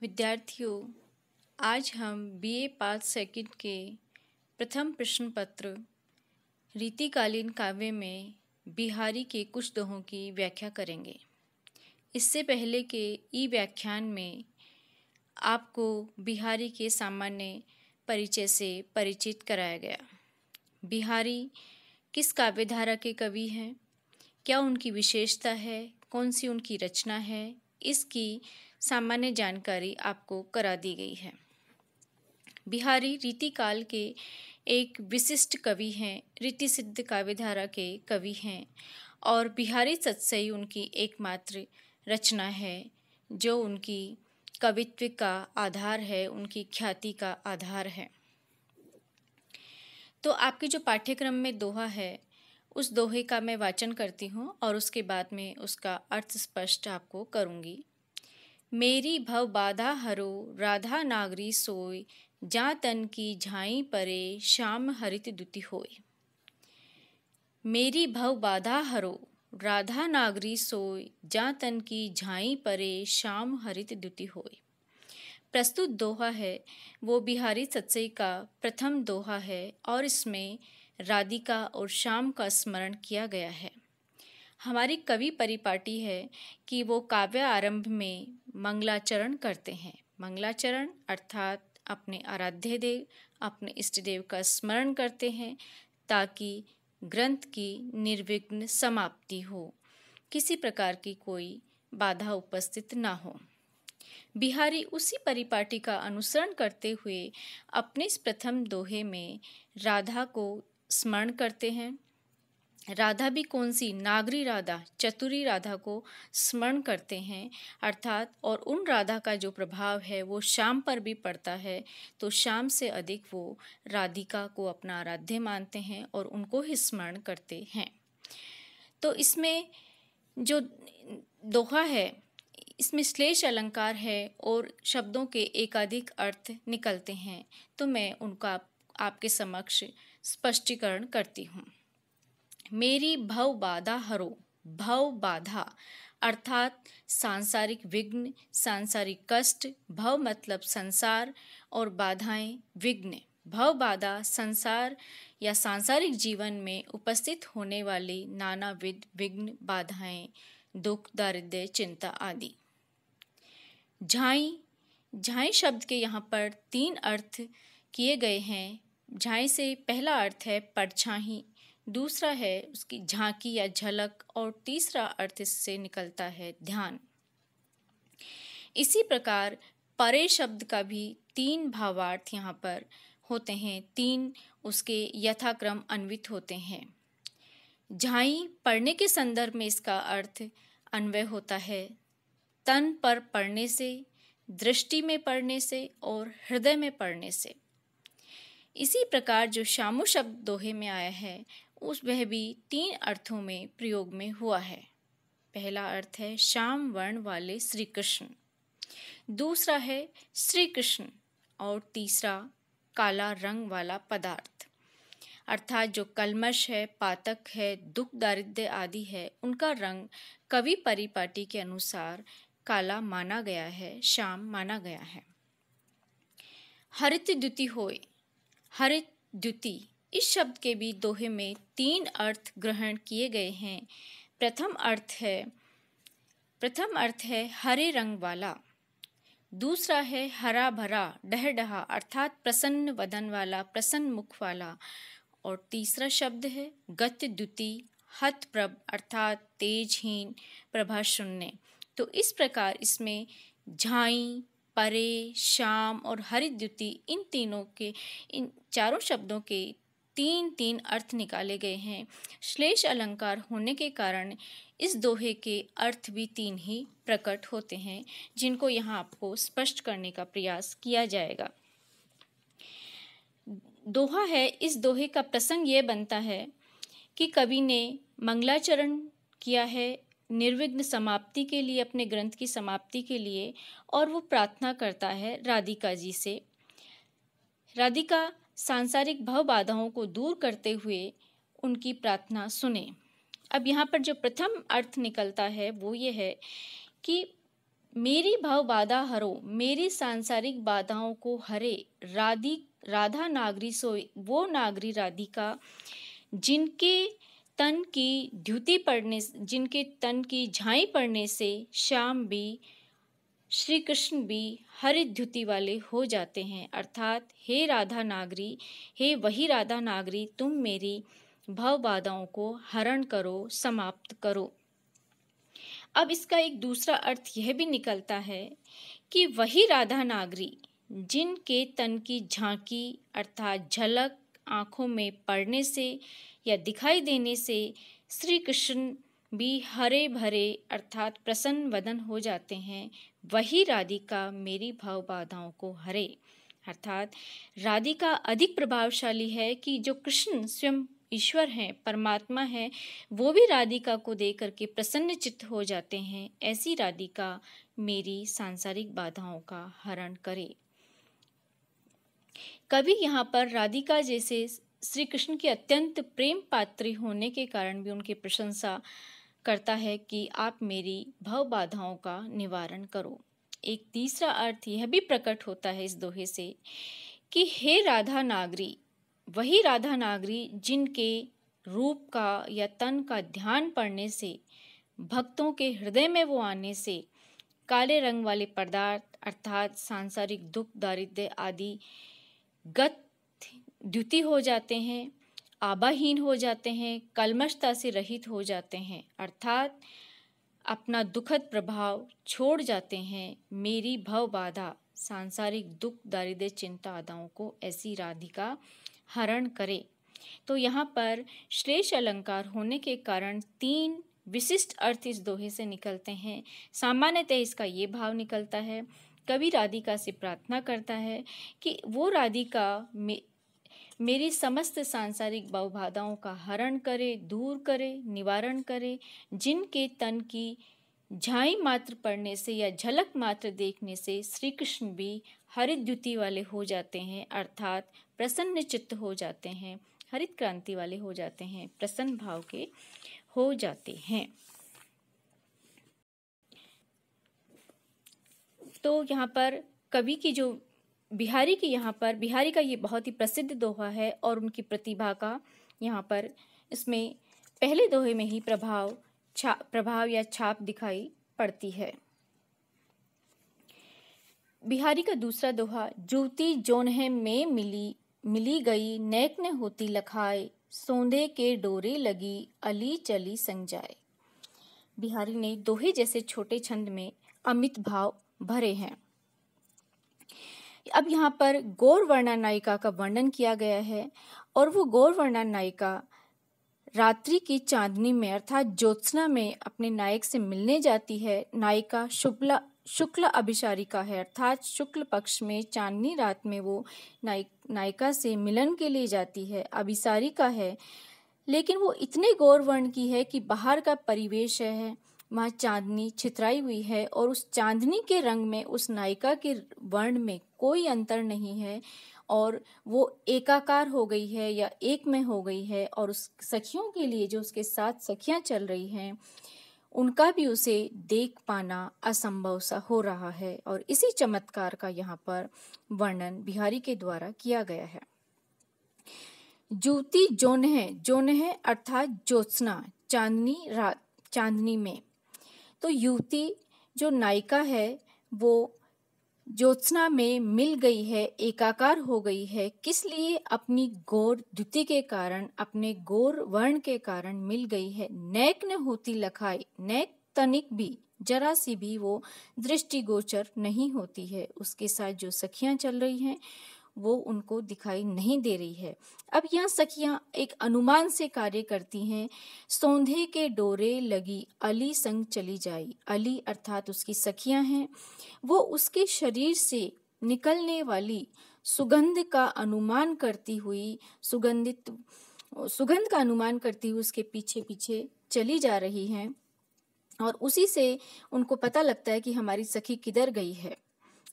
विद्यार्थियों आज हम बीए पास सेकंड के प्रथम प्रश्न पत्र रीतिकालीन काव्य में बिहारी के कुछ दोहों की व्याख्या करेंगे इससे पहले के ई व्याख्यान में आपको बिहारी के सामान्य परिचय से परिचित कराया गया बिहारी किस काव्यधारा के कवि हैं क्या उनकी विशेषता है कौन सी उनकी रचना है इसकी सामान्य जानकारी आपको करा दी गई है बिहारी रीतिकाल के एक विशिष्ट कवि हैं रीति सिद्ध काव्यधारा के कवि हैं और बिहारी सत्सई उनकी एकमात्र रचना है जो उनकी कवित्व का आधार है उनकी ख्याति का आधार है तो आपके जो पाठ्यक्रम में दोहा है उस दोहे का मैं वाचन करती हूँ और उसके बाद में उसका अर्थ स्पष्ट आपको करूँगी मेरी भव बाधा हरो राधा नागरी सोय जा तन की झाई परे श्याम हरित दुति होय मेरी भव बाधा हरो राधा नागरी सोय जा तन की झाई परे श्याम हरित दुति होय प्रस्तुत दोहा है वो बिहारी सत्सई का प्रथम दोहा है और इसमें राधिका और शाम का स्मरण किया गया है हमारी कवि परिपाटी है कि वो काव्य आरंभ में मंगलाचरण करते हैं मंगलाचरण अर्थात अपने आराध्य देव अपने इष्ट देव का स्मरण करते हैं ताकि ग्रंथ की निर्विघ्न समाप्ति हो किसी प्रकार की कोई बाधा उपस्थित ना हो बिहारी उसी परिपाटी का अनुसरण करते हुए अपने इस प्रथम दोहे में राधा को स्मरण करते हैं राधा भी कौन सी नागरी राधा चतुरी राधा को स्मरण करते हैं अर्थात और उन राधा का जो प्रभाव है वो शाम पर भी पड़ता है तो शाम से अधिक वो राधिका को अपना आराध्य मानते हैं और उनको ही स्मरण करते हैं तो इसमें जो दोहा है इसमें श्लेष अलंकार है और शब्दों के एकाधिक अर्थ निकलते हैं तो मैं उनका आपके समक्ष स्पष्टीकरण करती हूँ मेरी भव बाधा हरो भव बाधा अर्थात सांसारिक विघ्न सांसारिक कष्ट भव मतलब संसार और बाधाएं विघ्न भव बाधा संसार या सांसारिक जीवन में उपस्थित होने वाली नानाविध विघ्न बाधाएं दुख दारिद्र्य चिंता आदि झाई झाई शब्द के यहाँ पर तीन अर्थ किए गए हैं झाई से पहला अर्थ है परछाई दूसरा है उसकी झांकी या झलक और तीसरा अर्थ इससे निकलता है ध्यान इसी प्रकार परे शब्द का भी तीन भावार्थ यहाँ पर होते हैं तीन उसके यथाक्रम अन्वित होते हैं झाई पढ़ने के संदर्भ में इसका अर्थ अन्वय होता है तन पर पढ़ने से दृष्टि में पढ़ने से और हृदय में पढ़ने से इसी प्रकार जो शामु शब्द दोहे में आया है उस वह भी तीन अर्थों में प्रयोग में हुआ है पहला अर्थ है श्याम वर्ण वाले श्री कृष्ण दूसरा है श्री कृष्ण और तीसरा काला रंग वाला पदार्थ अर्थात जो कलमश है पातक है दुख दारिद्र्य आदि है उनका रंग कवि परिपाटी के अनुसार काला माना गया है श्याम माना गया है हरित द्युति होय हरित द्युति इस शब्द के भी दोहे में तीन अर्थ ग्रहण किए गए हैं प्रथम अर्थ है प्रथम अर्थ है हरे रंग वाला दूसरा है हरा भरा डहडहा अर्थात प्रसन्न वदन वाला प्रसन्न मुख वाला और तीसरा शब्द है गत द्युति हत प्रभ अर्थात तेजहीन प्रभा शून्य तो इस प्रकार इसमें झाई परे श्याम और हरिद्युति इन तीनों के इन चारों शब्दों के तीन तीन अर्थ निकाले गए हैं श्लेष अलंकार होने के कारण इस दोहे के अर्थ भी तीन ही प्रकट होते हैं जिनको यहाँ आपको स्पष्ट करने का प्रयास किया जाएगा दोहा है इस दोहे का प्रसंग ये बनता है कि कवि ने मंगलाचरण किया है निर्विघ्न समाप्ति के लिए अपने ग्रंथ की समाप्ति के लिए और वो प्रार्थना करता है राधिका जी से राधिका सांसारिक भव बाधाओं को दूर करते हुए उनकी प्रार्थना सुने अब यहाँ पर जो प्रथम अर्थ निकलता है वो ये है कि मेरी भाव बाधा हरो मेरी सांसारिक बाधाओं को हरे राधि राधा नागरी सोए वो नागरी राधिका जिनके तन की द्युति पड़ने जिनके तन की झाई पड़ने से श्याम भी श्री कृष्ण भी हरित वाले हो जाते हैं अर्थात हे राधा नागरी हे वही राधा नागरी तुम मेरी भव बाधाओं को हरण करो समाप्त करो अब इसका एक दूसरा अर्थ यह भी निकलता है कि वही राधा नागरी जिनके तन की झांकी अर्थात झलक आँखों में पड़ने से या दिखाई देने से श्री कृष्ण भी हरे भरे अर्थात प्रसन्न वदन हो जाते हैं वही राधिका मेरी भाव बाधाओं को हरे अर्थात राधिका अधिक प्रभावशाली है कि जो कृष्ण स्वयं ईश्वर हैं परमात्मा हैं वो भी राधिका को दे करके प्रसन्न चित्त हो जाते हैं ऐसी राधिका मेरी सांसारिक बाधाओं का हरण करे कभी यहाँ पर राधिका जैसे श्री कृष्ण की अत्यंत प्रेम पात्री होने के कारण भी उनकी प्रशंसा करता है कि आप मेरी भव बाधाओं का निवारण करो एक तीसरा अर्थ यह भी प्रकट होता है इस दोहे से कि हे राधा नागरी वही राधा नागरी जिनके रूप का या तन का ध्यान पड़ने से भक्तों के हृदय में वो आने से काले रंग वाले पदार्थ अर्थात सांसारिक दुख दारिद्र्य आदि गत द्युति हो जाते हैं आबाहीन हो जाते हैं कलमशता से रहित हो जाते हैं अर्थात अपना दुखद प्रभाव छोड़ जाते हैं मेरी भव बाधा सांसारिक दुख दारिद्र्य चिंता आदाओं को ऐसी राधिका हरण करे तो यहाँ पर श्रेष्ठ अलंकार होने के कारण तीन विशिष्ट अर्थ इस दोहे से निकलते हैं सामान्यतः इसका ये भाव निकलता है कवि राधिका से प्रार्थना करता है कि वो राधिका मेरी समस्त सांसारिक बहुबाधाओं का हरण करे दूर करे निवारण करे जिनके तन की झाई मात्र पढ़ने से या झलक मात्र देखने से श्री कृष्ण भी हरित द्युति वाले हो जाते हैं अर्थात प्रसन्न चित्त हो जाते हैं हरित क्रांति वाले हो जाते हैं प्रसन्न भाव के हो जाते हैं तो यहाँ पर कवि की जो बिहारी की यहाँ पर बिहारी का ये बहुत ही प्रसिद्ध दोहा है और उनकी प्रतिभा का यहाँ पर इसमें पहले दोहे में ही प्रभाव छा प्रभाव या छाप दिखाई पड़ती है बिहारी का दूसरा दोहा जूती जोन है में मिली मिली गई नेक ने होती लखाए सौंधे के डोरे लगी अली चली जाए बिहारी ने दोहे जैसे छोटे छंद में अमित भाव भरे हैं अब यहाँ पर गौर वर्णा नायिका का वर्णन किया गया है और वो गौर वर्णा नायिका रात्रि की चांदनी में अर्थात ज्योत्सना में अपने नायक से मिलने जाती है नायिका शुक्ला शुक्ल अभिशारिका है अर्थात शुक्ल पक्ष में चांदनी रात में वो नायक नायिका से मिलन के लिए जाती है अभिसारिका है लेकिन वो इतने गौर वर्ण की है कि बाहर का परिवेश है वहाँ चांदनी छितराई हुई है और उस चांदनी के रंग में उस नायिका के वर्ण में कोई अंतर नहीं है और वो एकाकार हो गई है या एक में हो गई है और उस सखियों के लिए जो उसके साथ सखियां चल रही हैं उनका भी उसे देख पाना असंभव सा हो रहा है और इसी चमत्कार का यहाँ पर वर्णन बिहारी के द्वारा किया गया है ज्योति जोन है जोन है अर्थात ज्योत्सना चांदनी रात चांदनी में तो युवती जो नायिका है वो ज्योत्सना में मिल गई है एकाकार हो गई है किस लिए अपनी गौर द्युति के कारण अपने गौर वर्ण के कारण मिल गई है नैक न होती लखाई नैक तनिक भी जरा सी भी वो दृष्टिगोचर नहीं होती है उसके साथ जो सखियां चल रही हैं वो उनको दिखाई नहीं दे रही है अब यहाँ सखियाँ एक अनुमान से कार्य करती हैं सौंधे के डोरे लगी अली संग चली जाई अली अर्थात उसकी सखियाँ हैं वो उसके शरीर से निकलने वाली सुगंध का अनुमान करती हुई सुगंधित सुगंध का अनुमान करती हुई उसके पीछे पीछे चली जा रही हैं और उसी से उनको पता लगता है कि हमारी सखी किधर गई है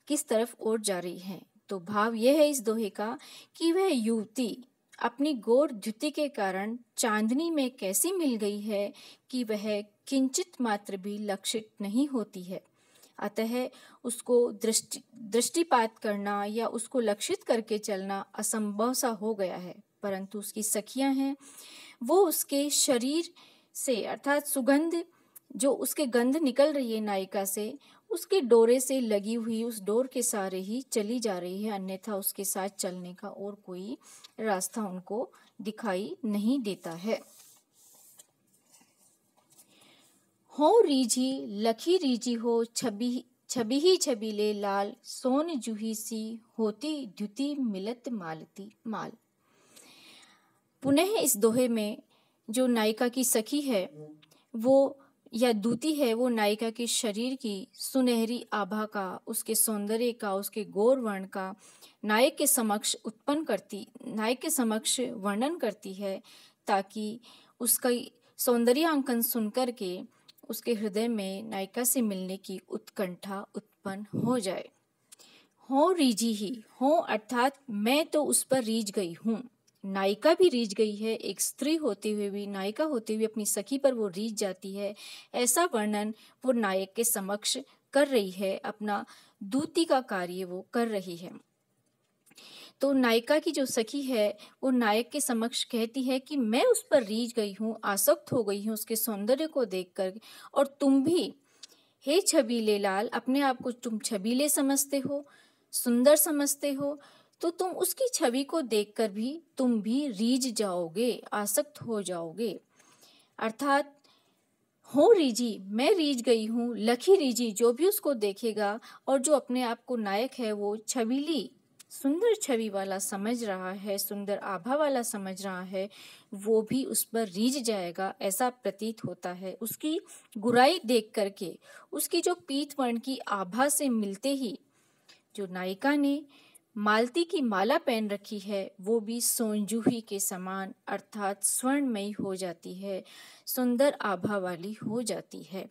किस तरफ ओर जा रही है तो भाव यह है इस दोहे का कि वह युवती अपनी गोर द्युति के कारण चांदनी में कैसी मिल गई है कि वह किंचित मात्र भी लक्षित नहीं होती है अतः उसको दृष्टि दृष्टिपात करना या उसको लक्षित करके चलना असंभव सा हो गया है परंतु उसकी सखियां हैं वो उसके शरीर से अर्थात सुगंध जो उसके गंध निकल रही है नायिका से उसके डोरे से लगी हुई उस डोर के सहारे ही चली जा रही है अन्यथा उसके साथ चलने का और कोई रास्ता उनको दिखाई नहीं देता है हो रीझी लखी रीझी हो छबी छबी ही छबीले लाल सोन जूही सी होती द्युति मिलत मालती माल पुनः इस दोहे में जो नायिका की सखी है वो या दूती है वो नायिका के शरीर की सुनहरी आभा का उसके सौंदर्य का उसके गौर वर्ण का नायक के समक्ष उत्पन्न करती नायक के समक्ष वर्णन करती है ताकि उसका सौंदर्य अंकन सुन के उसके हृदय में नायिका से मिलने की उत्कंठा उत्पन्न हो जाए हो रीजी ही हो अर्थात मैं तो उस पर रीझ गई हूँ नायिका भी रीझ गई है एक स्त्री होते हुए भी नायिका होते हुए अपनी सखी पर वो रीझ जाती है ऐसा वर्णन वो नायक के समक्ष कर रही है अपना दूती का कार्य वो कर रही है तो नायिका की जो सखी है वो नायक के समक्ष कहती है कि मैं उस पर रीझ गई हूँ आसक्त हो गई हूँ उसके सौंदर्य को देखकर और तुम भी हे छबीले लाल अपने आप को तुम छबीले समझते हो सुंदर समझते हो तो तुम उसकी छवि को देखकर भी तुम भी रीझ जाओगे आसक्त हो जाओगे अर्थात हो रीझी मैं रीझ गई हूँ लखी रीझी जो भी उसको देखेगा और जो अपने आप को नायक है वो छविली सुंदर छवि वाला समझ रहा है सुंदर आभा वाला समझ रहा है वो भी उस पर रीझ जाएगा ऐसा प्रतीत होता है उसकी गुराई देख करके उसकी जो पीत वर्ण की आभा से मिलते ही जो नायिका ने मालती की माला पहन रखी है वो भी सोनजूही के समान अर्थात स्वर्णमयी हो जाती है सुंदर आभा वाली हो जाती है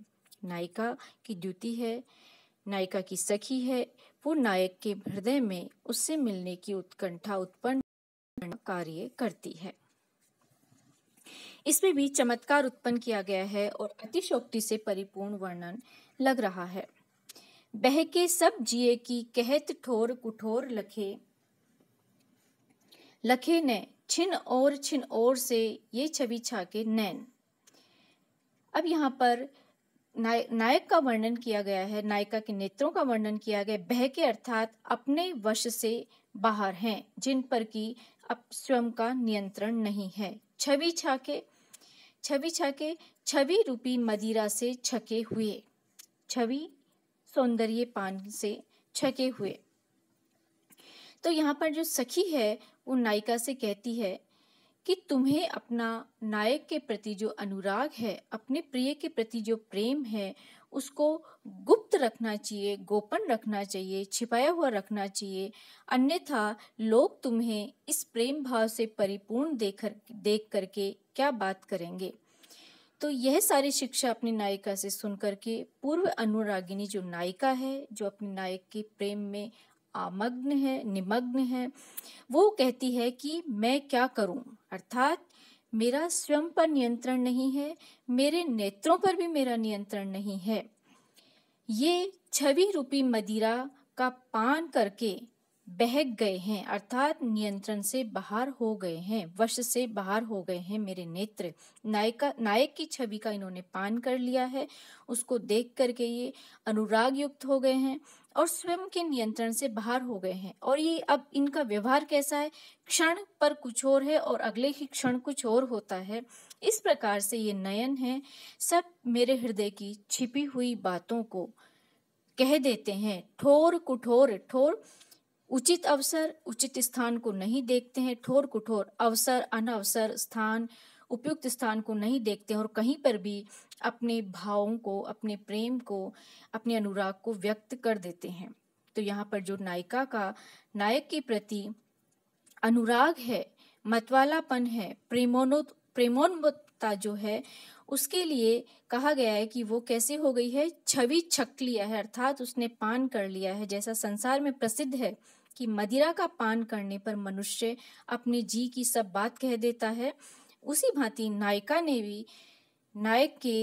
नायिका की ड्यूटी है नायिका की सखी है वो नायक के हृदय में उससे मिलने की उत्कंठा उत्पन्न कार्य करती है इसमें भी चमत्कार उत्पन्न किया गया है और अतिशोक्ति से परिपूर्ण वर्णन लग रहा है बहके सब जिए की कहत ठोर कुठोर लखे लखे ने छिन और छिन और से ये छवि छाके नैन अब यहाँ पर नायक का वर्णन किया गया है नायिका के नेत्रों का वर्णन किया गया बह के अर्थात अपने वश से बाहर हैं जिन पर की अब स्वयं का नियंत्रण नहीं है छवि छाके छवि छाके छवि रूपी मदिरा से छके हुए छवि सौंदर्य पान से छके हुए तो यहाँ पर जो सखी है वो नायिका से कहती है कि तुम्हें अपना नायक के प्रति जो अनुराग है अपने प्रिय के प्रति जो प्रेम है उसको गुप्त रखना चाहिए गोपन रखना चाहिए छिपाया हुआ रखना चाहिए अन्यथा लोग तुम्हें इस प्रेम भाव से परिपूर्ण देख कर देख करके क्या बात करेंगे तो यह सारी शिक्षा अपनी नायिका से सुन करके पूर्व अनुरागिनी जो नायिका है जो अपने नायक के प्रेम में आमग्न है निमग्न है वो कहती है कि मैं क्या करूं अर्थात मेरा स्वयं पर नियंत्रण नहीं है मेरे नेत्रों पर भी मेरा नियंत्रण नहीं है ये छवि रूपी मदिरा का पान करके बहक गए हैं अर्थात नियंत्रण से बाहर हो गए हैं वश से बाहर हो गए हैं मेरे नेत्र नायिका नायक की छवि का इन्होंने पान कर लिया है उसको देख करके ये अनुराग युक्त हो गए हैं और स्वयं के नियंत्रण से बाहर हो गए हैं और ये अब इनका व्यवहार कैसा है क्षण पर कुछ और है और अगले ही क्षण कुछ और होता है इस प्रकार से ये नयन है सब मेरे हृदय की छिपी हुई बातों को कह देते हैं ठोर कुठोर ठोर उचित अवसर उचित स्थान को नहीं देखते हैं ठोर कुठोर अवसर अवसर स्थान उपयुक्त स्थान को नहीं देखते और कहीं पर भी अपने भावों को अपने प्रेम को अपने अनुराग को व्यक्त कर देते हैं तो यहाँ पर जो नायिका का नायक के प्रति अनुराग है मतवालापन है प्रेमोनो प्रेमोन्मत्ता जो है उसके लिए कहा गया है कि वो कैसे हो गई है छवि छक लिया है अर्थात उसने पान कर लिया है जैसा संसार में प्रसिद्ध है कि मदिरा का पान करने पर मनुष्य अपने जी की सब बात कह देता है उसी भांति नायिका ने भी नायक के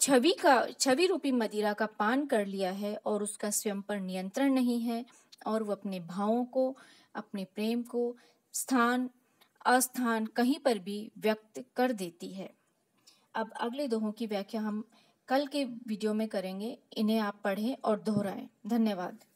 छवि का छवि रूपी मदिरा का पान कर लिया है और उसका स्वयं पर नियंत्रण नहीं है और वो अपने भावों को अपने प्रेम को स्थान अस्थान कहीं पर भी व्यक्त कर देती है अब अगले दोहों की व्याख्या हम कल के वीडियो में करेंगे इन्हें आप पढ़ें और दोहराएं धन्यवाद